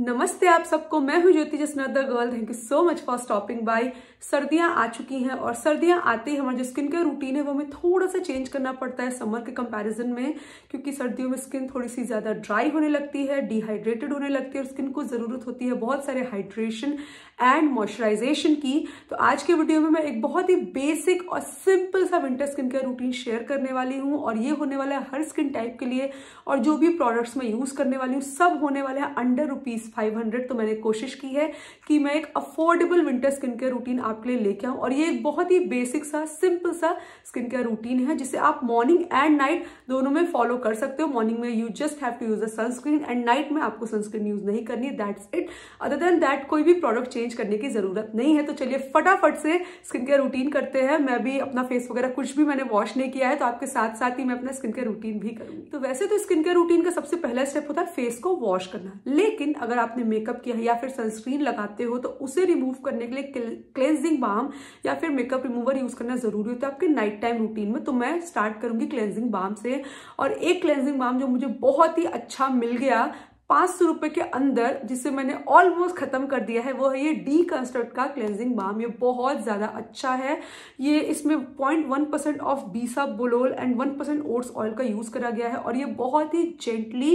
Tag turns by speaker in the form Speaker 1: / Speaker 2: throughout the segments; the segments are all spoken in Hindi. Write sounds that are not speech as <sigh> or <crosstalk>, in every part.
Speaker 1: नमस्ते आप सबको मैं हूं Jyoti the girl thank you so much for stopping by सर्दियां आ चुकी हैं और सर्दियां आते ही हमारा जो स्किन केयर रूटीन है वो हमें थोड़ा सा चेंज करना पड़ता है समर के कंपैरिजन में क्योंकि सर्दियों में स्किन थोड़ी सी ज़्यादा ड्राई होने लगती है डिहाइड्रेटेड होने लगती है और स्किन को ज़रूरत होती है बहुत सारे हाइड्रेशन एंड मॉइस्चराइजेशन की तो आज के वीडियो में मैं एक बहुत ही बेसिक और सिंपल सा winter skin care routine share करने वाली हूँ और ये होने वाला है हर स्किन टाइप के लिए और जो भी प्रोडक्ट्स मैं यूज़ करने वाली हूँ सब होने वाला है under rupees rupees five hundred तो मैंने कोशिश की है कि मैं एक affordable winter skin care routine आपके लिए लेके आऊँ और ये एक बहुत ही बेसिक सा सिंपल सा स्किन केयर रूटीन है जिसे आप मॉर्निंग एंड नाइट दोनों में फॉलो कर सकते हो मॉर्निंग में you just have to use a sunscreen and night में आपको सनस्क्रीन यूज नहीं करनी that's it other than that कोई भी प्रोडक्ट चेंज करने की जरूरत नहीं है तो चलिए फटाफट से स्किन केयर रूटीन करते हैं मैं भी अपना फेस वगैरह कुछ भी मैंने वॉश नहीं किया है तो आपके साथ साथ ही मैं अपना स्किन केयर रूटीन भी करूंगी तो वैसे तो स्किन केयर रूटीन का सबसे पहला स्टेप होता है फेस को वॉश करना लेकिन अगर अगर आपने मेकअप किया है या फिर सनस्क्रीन लगाते हो तो उसे रिमूव करने के लिए क्लेंजिंग बाम या फिर मेकअप रिमूवर यूज करना जरूरी होता है आपके नाइट टाइम रूटीन में तो मैं स्टार्ट करूंगी क्लेंजिंग बाम से और एक क्लेंजिंग बाम जो मुझे बहुत ही अच्छा मिल गया पाँच सौ रुपये के अंदर जिसे मैंने ऑलमोस्ट ख़त्म कर दिया है वो है ये डी कंस्ट्रक्ट का क्लेंजिंग बाम ये बहुत ज़्यादा अच्छा है ये इसमें point one percent of bisabolol and one percent oats oil का यूज़ करा गया है और ये बहुत ही जेंटली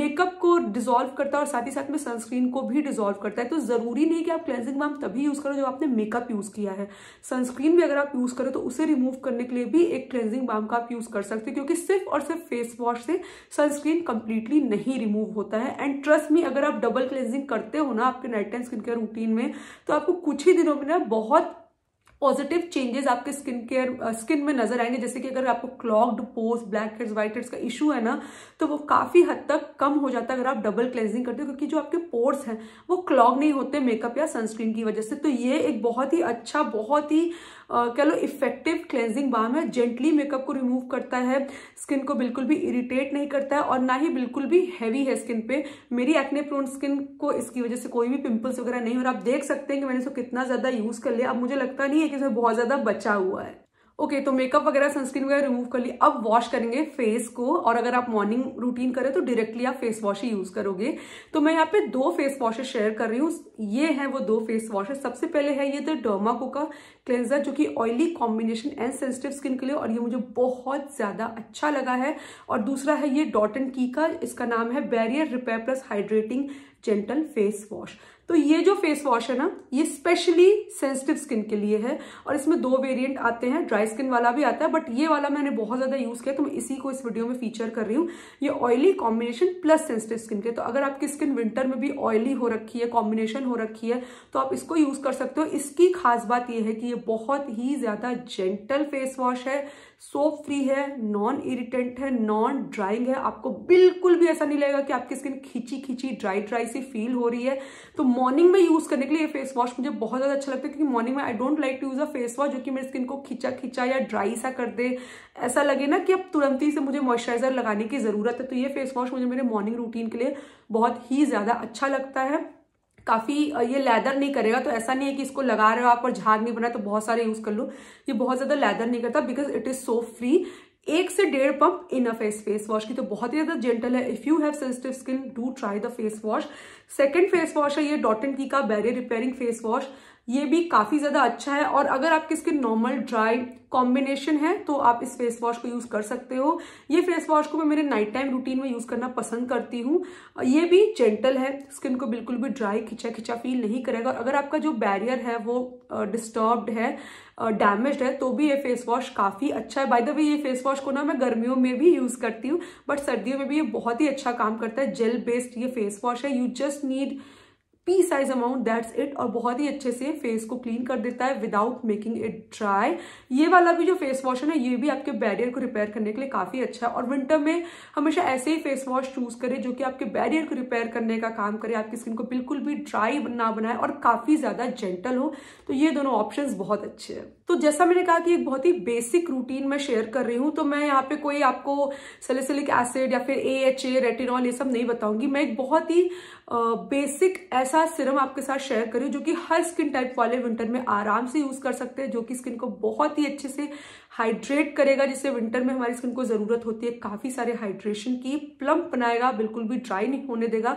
Speaker 1: मेकअप को डिजोल्व करता है और साथ ही साथ में सनस्क्रीन को भी डिजोल्व करता है तो ज़रूरी नहीं कि आप क्लेंजिंग बाम तभी यूज़ करो जब आपने मेकअप यूज़ किया है सनस्क्रीन भी अगर आप यूज़ करो तो उसे रिमूव करने के लिए भी एक क्लेंजिंग बाम का आप यूज़ कर सकते हो क्योंकि सिर्फ और सिर्फ फेस वॉश से सनस्क्रीन कंप्लीटली नहीं रिमूव होता है एंड ट्रस्ट मी अगर आप डबल क्लेंजिंग करते हो ना आपके night and skin care routine में तो आपको कुछ ही दिनों में ना बहुत पॉजिटिव चेंजेस आपके स्किन केयर स्किन में नजर आएंगे जैसे कि अगर आपको क्लॉग्ड पोस्ट ब्लैक हेड्स व्हाइट हेड्स का इशू है ना तो वो काफ़ी हद तक कम हो जाता है अगर आप डबल क्लेंजिंग करते हो क्योंकि जो आपके पोर्स हैं वो क्लॉग नहीं होते मेकअप या सनस्क्रीन की वजह से तो ये एक बहुत ही अच्छा बहुत ही कह लो इफेक्टिव क्लेंजिंग बाम है जेंटली मेकअप को रिमूव करता है स्किन को बिल्कुल भी इरिटेट नहीं करता है और ना ही बिल्कुल भी हैवी है स्किन पे मेरी एक्ने प्रोन स्किन को इसकी वजह से कोई भी पिंपल्स वगैरह नहीं और आप देख सकते हैं कि मैंने इसको कितना ज़्यादा यूज़ कर लिया अब मुझे लगता नहीं है कि इसमें बहुत ज़्यादा बचा हुआ है ओके तो मेकअप वगैरह सनस्क्रीन वगैरह रिमूव कर लिया अब वॉश करेंगे फेस को और अगर आप मॉर्निंग रूटीन करें तो डायरेक्टली आप फेस वॉश ही यूज करोगे तो मैं यहाँ पे दो फेस वॉशेस शेयर कर रही हूँ ये है वो दो फेस वॉशेस सबसे पहले है ये द डोमाको का क्लेंजर जो कि oily combination and sensitive skin के लिए और ये मुझे बहुत ज्यादा अच्छा लगा है और दूसरा है ये डॉट एंड की का इसका नाम है barrier repair plus hydrating gentle face wash तो ये जो फेस वॉश है ना ये स्पेशली सेंसिटिव स्किन के लिए है और इसमें दो वेरिएंट आते हैं ड्राई स्किन वाला भी आता है बट ये वाला मैंने बहुत ज़्यादा यूज़ किया तो मैं इसी को इस वीडियो में फीचर कर रही हूँ ये oily combination plus sensitive skin के तो अगर आपकी स्किन विंटर में भी ऑयली हो रखी है कॉम्बिनेशन हो रखी है तो आप इसको यूज़ कर सकते हो इसकी खास बात यह है कि ये बहुत ही ज़्यादा जेंटल फेस वॉश है सोप फ्री है नॉन इरिटेंट है नॉन ड्राइंग है आपको बिल्कुल भी ऐसा नहीं लगेगा कि आपकी स्किन खींची खींची ड्राई ड्राई सी फील हो रही है तो मॉर्निंग में यूज़ करने के लिए फेस वॉश मुझे बहुत ज़्यादा अच्छा लगता है क्योंकि मॉर्निंग में I don't like to use a face wash जो कि मेरी स्किन को खींचा खींचा या ड्राई सा कर दे ऐसा लगे ना कि अब तुरंत ही से मुझे मॉइस्चराइजर लगाने की ज़रूरत है तो ये फेस वॉश मुझे मेरे मॉर्निंग रूटीन के लिए बहुत ही ज़्यादा अच्छा लगता है काफ़ी ये लेदर नहीं करेगा तो ऐसा नहीं है कि इसको लगा रहे हो आप और झाग नहीं बना तो बहुत सारे यूज़ कर लो ये बहुत ज़्यादा लेदर नहीं करता because it is so free एक से डेढ़ पंप इनफ है इस फेस वॉश की तो बहुत ही ज़्यादा जेंटल है if you have sensitive skin do try the face wash second face wash है ये डॉटन की का बैरियर रिपेयरिंग फेस वॉश ये भी काफ़ी ज़्यादा अच्छा है और अगर आपकी स्किन नॉर्मल ड्राई कॉम्बिनेशन है तो आप इस फेस वॉश को यूज़ कर सकते हो ये फेस वॉश को मैं मेरे नाइट टाइम रूटीन में यूज़ करना पसंद करती हूँ ये भी जेंटल है स्किन को बिल्कुल भी ड्राई खिंचा खिंचा फील नहीं करेगा और अगर आपका जो बैरियर है वो डिस्टर्ब्ड है डैमेज है तो भी ये फेस वॉश काफ़ी अच्छा है बाय द वे ये फेस वॉश को ना मैं गर्मियों में भी यूज़ करती हूँ बट सर्दियों में भी ये बहुत ही अच्छा काम करता है जेल बेस्ड ये फेस वॉश है you just need pea size amount that's it और बहुत ही अच्छे से फेस को क्लीन कर देता है विदाउट मेकिंग इट ड्राई ये वाला भी जो फेस वॉश है ना ये भी आपके बैरियर को रिपेयर करने के लिए काफ़ी अच्छा है और विंटर में हमेशा ऐसे ही फेस वॉश चूज़ करें जो कि आपके बैरियर को रिपेयर करने का काम करे आपकी स्किन को बिल्कुल भी ड्राई ना बनाए और काफ़ी ज़्यादा जेंटल हो तो ये दोनों ऑप्शन बहुत अच्छे हैं तो जैसा मैंने कहा कि एक बहुत ही बेसिक रूटीन मैं शेयर कर रही हूँ तो मैं यहाँ पे कोई आपको सेलेसिलिक एसिड या फिर ए एच ए रेटिनॉल ये सब नहीं बताऊंगी मैं एक बहुत ही बेसिक ऐसा सिरम आपके साथ शेयर करी जो कि हर स्किन टाइप वाले विंटर में आराम से यूज कर सकते हैं जो कि स्किन को बहुत ही अच्छे से हाइड्रेट करेगा जिससे विंटर में हमारी स्किन को ज़रूरत होती है काफ़ी सारे हाइड्रेशन की प्लम्प बनाएगा बिल्कुल भी ड्राई नहीं होने देगा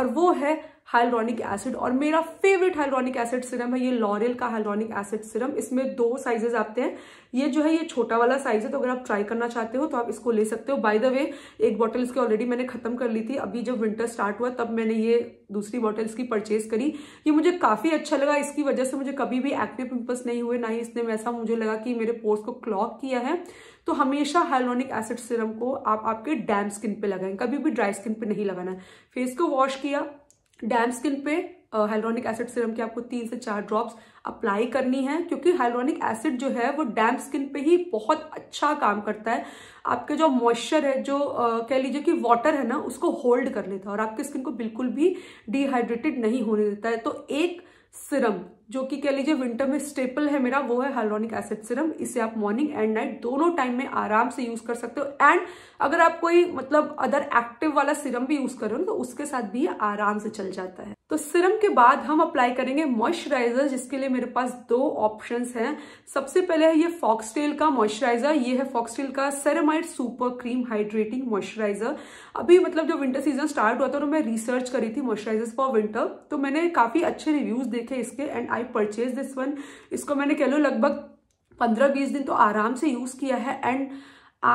Speaker 1: और वो है हाइलोनिक एसिड और मेरा फेवरेट हाइलोनिक एसिड सिरम है ये लॉरियल का हाइलोनिक एसिड सिरम इसमें दो साइजेस आते हैं ये जो है ये छोटा वाला साइज है तो अगर आप ट्राई करना चाहते हो तो आप इसको ले सकते हो बाय द वे एक बॉटल इसकी ऑलरेडी मैंने खत्म कर ली थी अभी जब विंटर स्टार्ट हुआ तब मैंने ये दूसरी बॉटल इसकी परचेज करी ये मुझे काफ़ी अच्छा लगा इसकी वजह से मुझे कभी भी एक्टिव पिंपल्स नहीं हुए ना ही इसने वैसा मुझे लगा कि मेरे पोर्स को क्लॉक किया है तो हमेशा हाइलोनिक एसिड सिरम को आप आपके डैम स्किन पे लगाएं कभी भी ड्राई स्किन पे नहीं लगाना फेस को वॉश किया डैम स्किन पे हाइलोनिक एसिड सीरम की आपको तीन से चार ड्रॉप्स अप्लाई करनी है क्योंकि हाइलोनिक एसिड जो है वो डैम स्किन पे ही बहुत अच्छा काम करता है आपके जो मॉइस्चर है जो uh, कह लीजिए कि वाटर है ना उसको होल्ड कर लेता है और आपकी स्किन को बिल्कुल भी डिहाइड्रेटेड नहीं होने देता है तो एक सिरम जो कि कह लीजिए विंटर में स्टेपल है मेरा वो है हाइलोनिक एसिड सिरम इसे आप मॉर्निंग एंड नाइट दोनों टाइम में आराम से यूज कर सकते हो एंड अगर आप कोई मतलब अदर एक्टिव वाला सिरम भी यूज करो तो उसके साथ भी आराम से चल जाता है तो सिरम के बाद हम अप्लाई करेंगे मॉइस्चराइजर जिसके लिए मेरे पास दो ऑप्शंस हैं सबसे पहले है ये फॉक्सटेल का मॉइस्चराइजर ये है फॉक्सटेल का ceramide super cream hydrating moisturiser अभी मतलब जो विंटर सीजन स्टार्ट हुआ था तो मैं रिसर्च करी थी मॉइस्चराइजर्स फॉर विंटर तो मैंने काफी अच्छे रिव्यूज देखे इसके and I purchase this one इसको मैंने कह लो लगभग पंद्रह बीस दिन तो आराम से यूज किया है and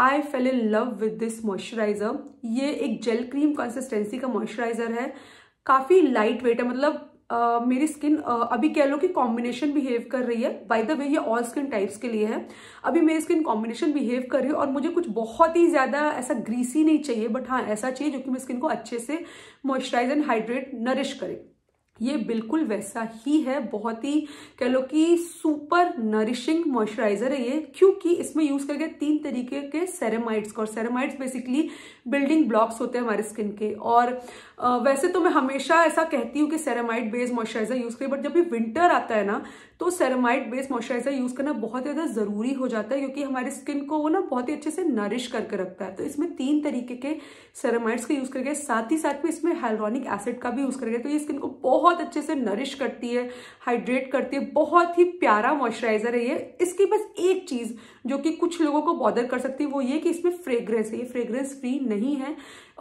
Speaker 1: I fell in love with this moisturiser ये एक जेल क्रीम कंसिस्टेंसी का मॉइस्चराइजर है काफ़ी लाइट वेट है मतलब आ, मेरी स्किन अभी कह लो कि कॉम्बिनेशन बिहेव कर रही है बाय द वे ये ऑल स्किन टाइप्स के लिए है अभी मेरी स्किन कॉम्बिनेशन बिहेव कर रही है और मुझे कुछ बहुत ही ज़्यादा ऐसा ग्रीसी नहीं चाहिए बट हाँ ऐसा चाहिए जो कि मेरी स्किन को अच्छे से मॉइस्चराइज एंड हाइड्रेट नरिश करे ये बिल्कुल वैसा ही है बहुत ही कह लो कि सुपर नरिशिंग मॉइस्चराइजर है ये क्योंकि इसमें यूज करके तीन तरीके के सेरेमाइड्स और सेरेमाइड्स बेसिकली बिल्डिंग ब्लॉक्स होते हैं हमारे स्किन के और वैसे तो मैं हमेशा ऐसा कहती हूँ कि सेरेमाइड बेस्ड मॉइस्चराइजर यूज करें बट जब भी विंटर आता है ना तो सेरेमाइड बेस्ड मॉइस्चराइजर यूज करना बहुत ही ज्यादा जरूरी हो जाता है क्योंकि हमारे स्किन को वो ना बहुत ही अच्छे से नरिश करके रखता है तो इसमें तीन तरीके के सेरेमाइड्स का यूज करके साथ ही साथ में इसमें हेल्ड्रॉनिक एसिड का भी यूज करके तो ये स्किन को बहुत बहुत अच्छे से नरिश करती है हाइड्रेट करती है बहुत ही प्यारा मॉइस्चराइजर है ये इसकी बस एक चीज़ जो कि कुछ लोगों को बॉदर कर सकती है वो ये कि इसमें फ्रेग्रेंस है ये फ्रेग्रेंस फ्री नहीं है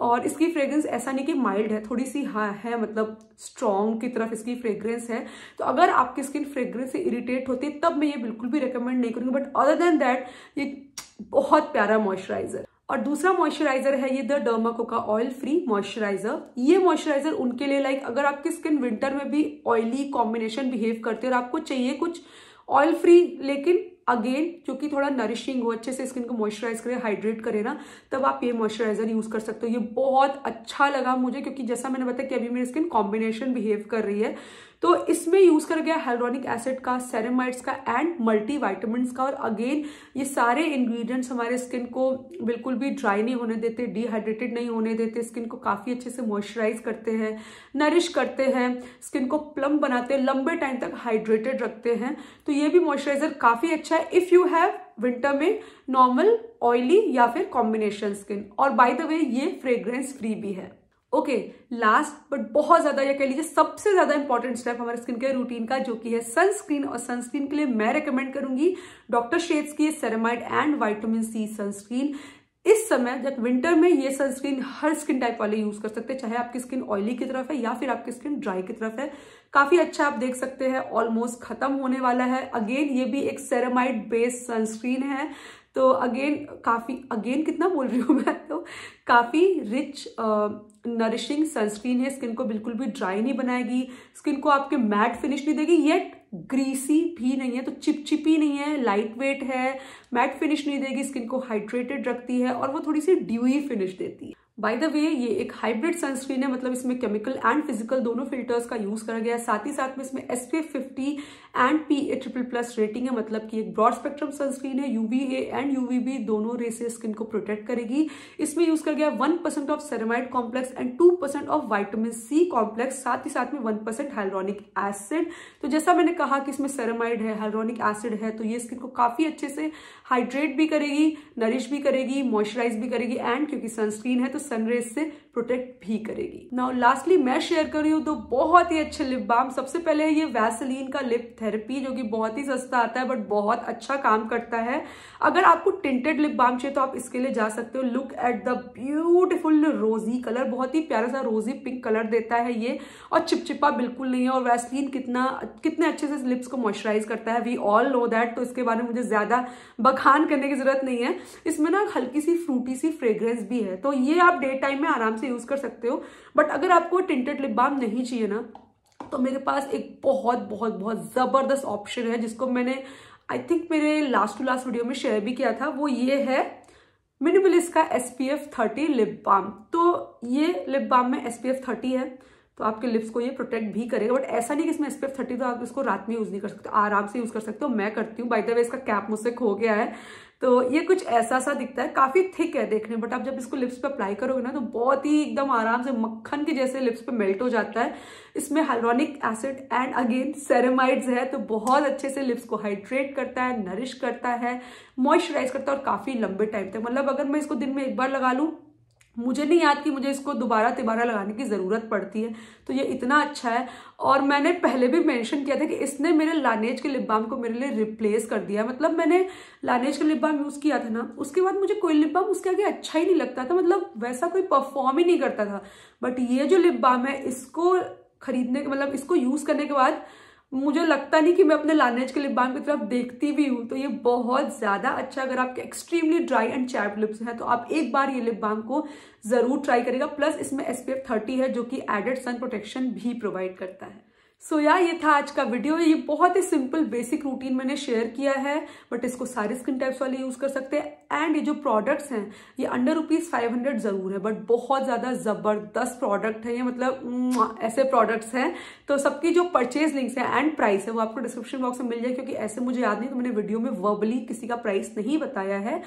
Speaker 1: और इसकी फ्रेग्रेंस ऐसा नहीं कि माइल्ड है थोड़ी सी हाँ है मतलब स्ट्रॉन्ग की तरफ इसकी फ्रेग्रेंस है तो अगर आपकी स्किन फ्रेग्रेंस से इरिटेट होती है तब मैं ये बिल्कुल भी रिकमेंड नहीं करूँगी बट अदर देन दैट ये बहुत प्यारा मॉइस्चराइजर और दूसरा मॉइस्चराइजर है ये the derma co oil free moisturiser ये मॉइस्चराइजर उनके लिए लाइक अगर आपकी स्किन विंटर में भी ऑयली कॉम्बिनेशन बिहेव करते और आपको चाहिए कुछ ऑयल फ्री लेकिन अगेन जो कि थोड़ा नरिशिंग हो अच्छे से स्किन को मॉइस्चराइज करे हाइड्रेट करे ना तब आप ये मॉइस्चराइजर यूज कर सकते हो ये बहुत अच्छा लगा मुझे क्योंकि जैसा मैंने बताया कि अभी मेरी स्किन कॉम्बिनेशन बिहेव कर रही है तो इसमें यूज कर गया हेलोनिक एसिड का सेरेमाइड्स का एंड मल्टी का और अगेन ये सारे इंग्रेडिएंट्स हमारे स्किन को बिल्कुल भी ड्राई नहीं होने देते डिहाइड्रेटेड नहीं होने देते स्किन को काफी अच्छे से मॉइस्चराइज करते हैं नरिश करते हैं स्किन को प्लम बनाते हैं लंबे टाइम तक हाइड्रेटेड रखते हैं तो ये भी मॉइस्चराइजर काफी अच्छा है इफ यू हैव विंटर में नॉर्मल ऑयली या फिर कॉम्बिनेशन स्किन और बाय द वे ये फ्रेग्रेंस फ्री भी है ओके लास्ट बट बहुत ज्यादा या कह लीजिए सबसे ज्यादा इंपॉर्टेंट स्टेप हमारे स्किन केयर रूटीन का जो कि है सनस्क्रीन और सनस्क्रीन के लिए मैं रिकमेंड करूंगी डॉक्टर शेड्स की ceramide and vitamin C sunscreen इस समय जब विंटर में ये सनस्क्रीन हर स्किन टाइप वाले यूज कर सकते हैं चाहे आपकी स्किन ऑयली की तरफ है या फिर आपकी स्किन ड्राई की तरफ है काफी अच्छा आप देख सकते हैं ऑलमोस्ट खत्म होने वाला है अगेन ये भी एक सेरेमाइड बेस्ड सनस्क्रीन है तो अगेन काफ़ी अगेन कितना बोल रही हूँ <laughs> मैं तो काफ़ी रिच नरिशिंग सनस्क्रीन है स्किन को बिल्कुल भी ड्राई नहीं बनाएगी स्किन को आपके मैट फिनिश नहीं देगी येट ग्रीसी भी नहीं है तो चिपचिपी नहीं है लाइट वेट है मैट फिनिश नहीं देगी स्किन को हाइड्रेटेड रखती है और वो थोड़ी सी ड्यूई फिनिश देती है बाय द वे ये एक हाइब्रिड सनस्क्रीन है मतलब इसमें केमिकल एंड फिजिकल दोनों फिल्टर्स का यूज करा गया है साथ ही साथ में इसमें S P fifty and P A triple plus rating है मतलब कि एक ब्रॉड स्पेक्ट्रम सनस्क्रीन है यूवीए एंड यूवीबी दोनों रेसे स्किन को प्रोटेक्ट करेगी इसमें यूज कर गया one percent of ceramide complex and two percent of vitamin C complex साथ ही साथ में वन परसेंट हाइलोनिक एसिड तो जैसा मैंने कहा कि इसमें सेरेमाइड है हाइलोनिक एसिड है तो ये स्किन को काफी अच्छे से हाइड्रेट भी करेगी नरिश भी करेगी मॉइस्चराइज भी करेगी एंड क्योंकि सनस्क्रीन है तो सनरेज से प्रोटेक्ट भी करेगी नाउ लास्टली मैं शेयर कर रही हूँ तो बहुत ही अच्छे लिप बाम सबसे पहले है ये वैसलीन का लिप थेरेपी जो कि बहुत ही सस्ता आता है बट बहुत अच्छा काम करता है अगर आपको टिंटेड लिप बाम चाहिए तो आप इसके लिए जा सकते हो look at the beautiful rosy colour बहुत ही प्यारा सा रोजी पिंक कलर देता है ये और चिपचिपा बिल्कुल नहीं है और वैसलीन कितना कितने अच्छे से लिप्स को मॉइस्चराइज करता है वी ऑल नो दैट तो इसके बारे में मुझे ज्यादा बखान करने की जरूरत नहीं है इसमें ना हल्की सी फ्रूटी सी फ्रेग्रेंस भी है तो ये आप डे टाइम में आराम से से यूज़ कर सकते हो बट अगर आपको टिंटेड लिप बाम नहीं चाहिए ना तो मेरे पास एक बहुत बहुत बहुत ज़बरदस्त ऑप्शन है जिसको मैंने आई थिंक मेरे लास्ट टू लास्ट वीडियो में शेयर भी किया था वो ये है मिनिमलिस का S P F thirty lip balm तो ये लिप बाम में एस पी एफ थर्टी है तो आपके लिप्स को ये प्रोटेक्ट भी करेगा बट ऐसा नहीं कि इसमें एसपीएफ थर्टी तो आप इसको रात में यूज़ नहीं कर सकते आराम से यूज़ कर सकते हो मैं करती हूँ बाई द वे इसका कैप मुझसे खो गया है तो ये कुछ ऐसा सा दिखता है काफ़ी थिक है देखने बट आप जब इसको लिप्स पे अप्लाई करोगे ना तो बहुत ही एकदम आराम से मक्खन के जैसे लिप्स पे मेल्ट हो जाता है इसमें hyaluronic acid and again ceramides है तो बहुत अच्छे से लिप्स को हाइड्रेट करता है नरिश करता है मॉइस्चराइज करता है और काफ़ी लंबे टाइम तक मतलब अगर मैं इसको दिन में एक बार लगा लूँ मुझे नहीं याद कि मुझे इसको दोबारा तिबारा लगाने की ज़रूरत पड़ती है तो ये इतना अच्छा है और मैंने पहले भी मेंशन किया था कि इसने मेरे लानेज के लिप बाम को मेरे लिए रिप्लेस कर दिया मतलब मैंने लानेज का लिप बाम यूज़ किया था ना उसके बाद मुझे कोई लिप बाम उसके आगे अच्छा ही नहीं लगता था मतलब वैसा कोई परफॉर्म ही नहीं करता था बट ये जो लिप बाम है इसको खरीदने के मतलब इसको यूज़ करने के बाद मुझे लगता नहीं कि मैं अपने लानेज के लिप बाम की तरफ देखती भी हूँ तो ये बहुत ज़्यादा अच्छा अगर आपके extremely dry and chap lips हैं तो आप एक बार ये लिप बाम को ज़रूर ट्राई करेगा प्लस इसमें एसपीएफ 30 है जो कि एडेड सन प्रोटेक्शन भी प्रोवाइड करता है सो so, या ये था आज का वीडियो ये बहुत ही सिंपल बेसिक रूटीन मैंने शेयर किया है बट इसको सारे स्किन टाइप्स वाले यूज़ कर सकते हैं एंड ये जो प्रोडक्ट्स हैं ये अंडर रुपीज़ फाइव हंड्रेड ज़रूर है बट बहुत ज़्यादा ज़बरदस्त प्रोडक्ट है ये मतलब ऐसे प्रोडक्ट्स हैं तो सबकी जो परचेज लिंक्स हैं एंड प्राइस है वो आपको डिस्क्रिप्शन बॉक्स में मिल जाए क्योंकि ऐसे मुझे याद नहीं तो मैंने वीडियो में वर्बली किसी का प्राइस नहीं बताया है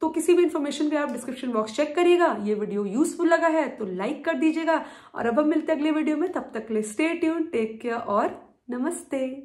Speaker 1: तो किसी भी इन्फॉर्मेशन पे आप डिस्क्रिप्शन बॉक्स चेक करिएगा ये वीडियो यूजफुल लगा है तो लाइक कर दीजिएगा और अब हम मिलते हैं अगले वीडियो में तब तक ले स्टे ट्यून टेक केयर और नमस्ते